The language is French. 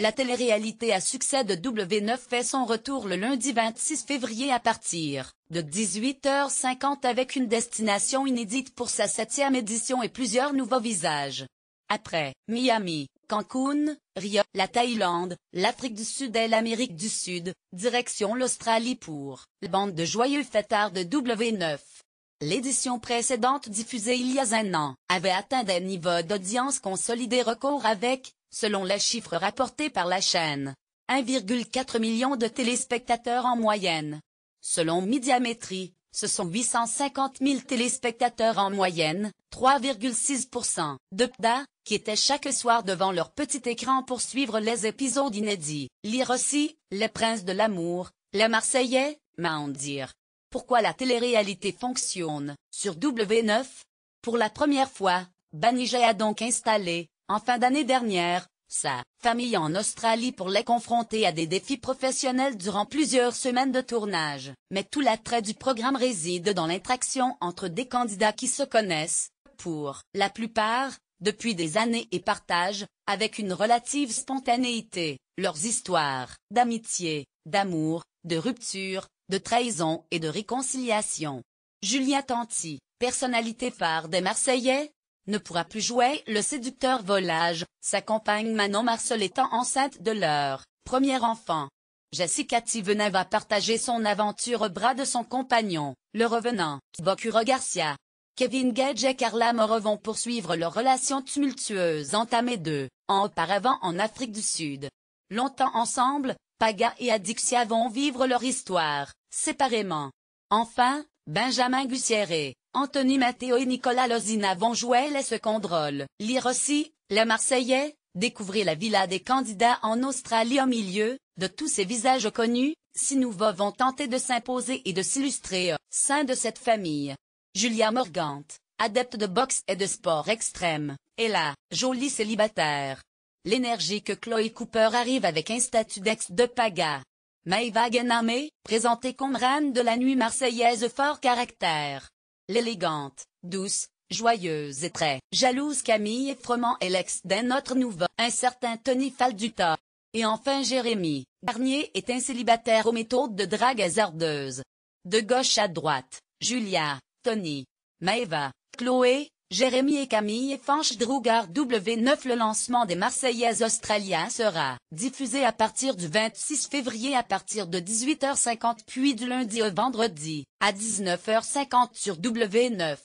La télé-réalité à succès de W9 fait son retour le lundi 26 février à partir de 18h50 avec une destination inédite pour sa septième édition et plusieurs nouveaux visages. Après Miami, Cancun, Rio, la Thaïlande, l'Afrique du Sud et l'Amérique du Sud, direction l'Australie pour la bande de joyeux fêtards de W9. L'édition précédente diffusée il y a un an avait atteint un niveau d'audience consolidé record avec Selon les chiffres rapportés par la chaîne, 1,4 million de téléspectateurs en moyenne. Selon Médiamétrie, ce sont 850 000 téléspectateurs en moyenne, 3,6% de PDA, qui étaient chaque soir devant leur petit écran pour suivre les épisodes inédits. Lire aussi, Les Princes de l'amour, Les Marseillais, dire. Pourquoi la télé-réalité fonctionne, sur W9. Pour la première fois, Banijay a donc installé, en fin d'année dernière, sa famille en Australie pour les confronter à des défis professionnels durant plusieurs semaines de tournage. Mais tout l'attrait du programme réside dans l'interaction entre des candidats qui se connaissent, pour la plupart, depuis des années et partagent, avec une relative spontanéité, leurs histoires d'amitié, d'amour, de rupture, de trahison et de réconciliation. Julien Tanti, personnalité phare des Marseillais, ne pourra plus jouer le séducteur volage, sa compagne Manon Marcel étant enceinte de leur premier enfant. Jessica Tivena va partager son aventure au bras de son compagnon, le revenant, Bokuro Garcia. Kevin Gage et Carla More vont poursuivre leur relation tumultueuse entamée deux auparavant en Afrique du Sud. Longtemps ensemble, Paga et Adixia vont vivre leur histoire, séparément. Enfin, Benjamin Gussier Anthony Matteo et Nicolas Lozina vont jouer les second rôles. Lire aussi, les Marseillais, découvrez la villa des candidats en Australie au milieu, de tous ces visages connus, si nouveaux vont tenter de s'imposer et de s'illustrer, euh, sein de cette famille. Julia Morgante, adepte de boxe et de sport extrême, est là, jolie célibataire. L'énergie que Chloe Cooper arrive avec un statut d'ex de Paga. Maïva Gename, présentée comme reine de la nuit marseillaise fort caractère l'élégante, douce, joyeuse et très jalouse Camille Froment et l'ex d'un autre nouveau, un certain Tony Falduta. Et enfin Jérémy Garnier est un célibataire aux méthodes de drague hasardeuse. De gauche à droite, Julia, Tony, Maeva, Chloé, Jérémy et Camille et Fanch Drougard W9 Le lancement des Marseillaises australiens sera diffusé à partir du 26 février à partir de 18h50 puis du lundi au vendredi à 19h50 sur W9.